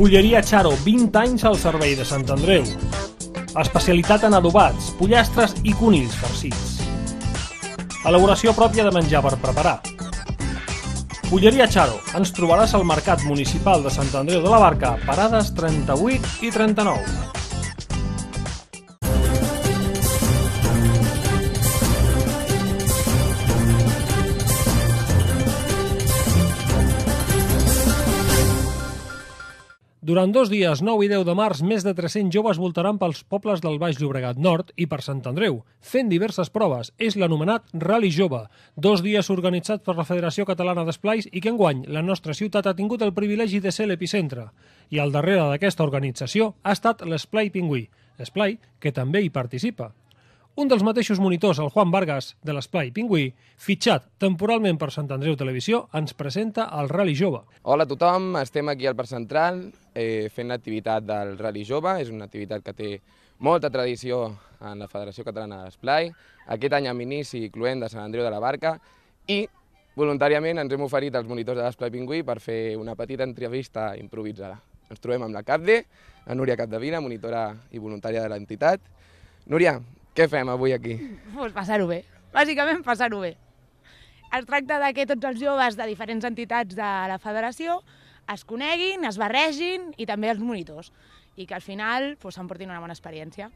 Bulleria Charo, 20 anys al servei de Sant Andreu. Especialitat en adobats, pollastres i conills farcits. Elaboració pròpia de menjar per preparar. Bulleria Charo, ens trobaràs al Mercat Municipal de Sant Andreu de la Barca, parades 38 i 39. Durant dos dies, 9 i 10 de març, més de 300 joves voltaran pels pobles del Baix Llobregat Nord i per Sant Andreu, fent diverses proves. És l'anomenat Rally Jove, dos dies organitzats per la Federació Catalana d'Esplais i que enguany la nostra ciutat ha tingut el privilegi de ser l'epicentre. I al darrere d'aquesta organització ha estat l'Esplai Pingüí, l'Esplai que també hi participa un dels mateixos monitors, el Juan Vargas, de l'Esplai Pingüí, fitxat temporalment per Sant Andreu Televisió, ens presenta el Rally Jove. Hola a tothom, estem aquí al Parc Central eh, fent l'activitat del Rally Jove, és una activitat que té molta tradició en la Federació Catalana de l'Esplai. Aquest any amb inici cluent de Sant Andreu de la Barca i voluntàriament ens hem oferit als monitors de l'Esplai Pingüí per fer una petita entrevista improvisada. Ens trobem amb la CAPDE, la Núria Capdevina, monitora i voluntària de l'entitat. Núria, què fem avui aquí? Pues passar-ho bé. Bàsicament passar-ho bé. Es tracta de que tots els joves de diferents entitats de la federació es coneguin, es barregin i també els monitors i que al final s'emportin pues, una bona experiència.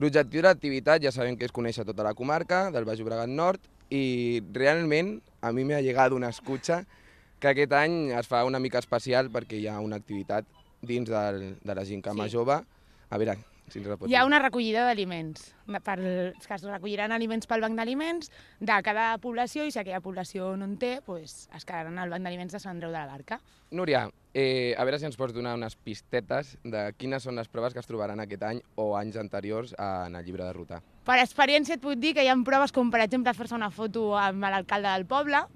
L'objectiu de l'activitat ja sabem que és conèixer tota la comarca del Baix Llobregat Nord i realment a mi m'ha llegat una escutxa que aquest any es fa una mica especial perquè hi ha una activitat dins del, de la que sí. Jove. A veure, si Hi ha una recollida d'aliments. Que es recolliran aliments pel banc d'aliments de cada població i si aquella població no en té, pues, es quedaran al banc d'aliments de Sant Andreu de la Barca. Núria, eh, a veure si ens pots donar unes pistetes de quines són les proves que es trobaran aquest any o anys anteriors en el llibre de ruta. Per experiència et puc dir que hi ha proves com, per exemple, fer-se una foto amb l'alcalde del poble,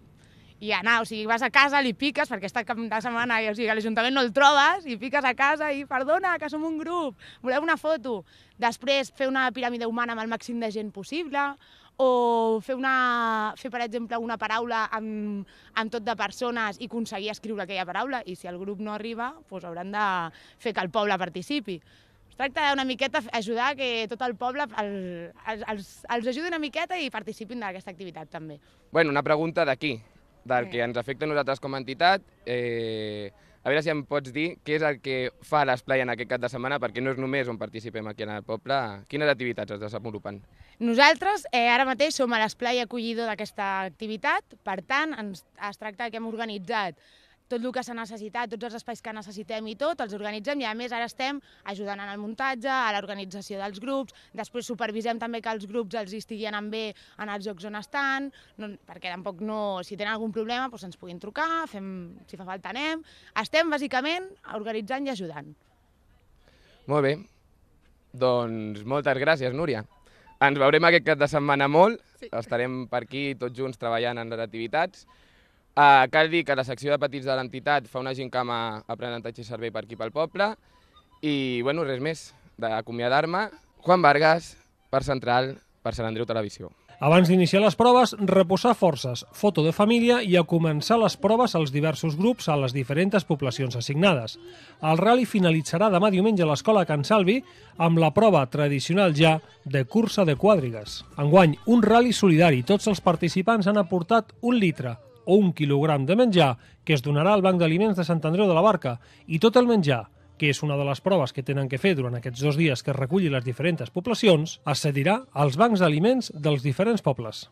i anar, o sigui, vas a casa, li piques, perquè està cap de setmana, i, o sigui, a l'Ajuntament no el trobes, i piques a casa i, perdona, que som un grup, voleu una foto. Després, fer una piràmide humana amb el màxim de gent possible, o fer, una, fer per exemple, una paraula amb, amb tot de persones i aconseguir escriure aquella paraula, i si el grup no arriba, doncs hauran de fer que el poble participi. Es tracta d'una miqueta ajudar que tot el poble el, els, els, els ajudi una miqueta i participin d'aquesta activitat també. Bueno, una pregunta d'aquí del que ens afecta a nosaltres com a entitat. Eh, a veure si em pots dir què és el que fa l'Esplai en aquest cap de setmana, perquè no és només on participem aquí en el poble. Quines activitats es desenvolupen? Nosaltres eh, ara mateix som a l'Esplai acollidor d'aquesta activitat, per tant, ens, es tracta que hem organitzat tot el que s'ha necessitat, tots els espais que necessitem i tot, els organitzem i a més ara estem ajudant en el muntatge, a l'organització dels grups, després supervisem també que els grups els estiguin anant bé en els jocs on estan, no, perquè tampoc no, si tenen algun problema doncs ens puguin trucar, fem, si fa falta anem, estem bàsicament organitzant i ajudant. Molt bé, doncs moltes gràcies Núria. Ens veurem aquest cap de setmana molt, sí. estarem per aquí tots junts treballant en les activitats, Uh, cal dir que la secció de petits de l'entitat fa una gincama aprenentatge i servei per aquí pel poble i, bueno, res més, d'acomiadar-me. Juan Vargas, per Central, per Sant Andreu Televisió. Abans d'iniciar les proves, reposar forces, foto de família i a començar les proves als diversos grups a les diferents poblacions assignades. El rally finalitzarà demà diumenge a l'escola Can Salvi amb la prova tradicional ja de cursa de quadrigues. Enguany, un rally solidari. Tots els participants han aportat un litre, o un quilogram de menjar que es donarà al Banc d'Aliments de Sant Andreu de la Barca i tot el menjar que és una de les proves que tenen que fer durant aquests dos dies que recullin les diferents poblacions, es cedirà als bancs d'aliments dels diferents pobles.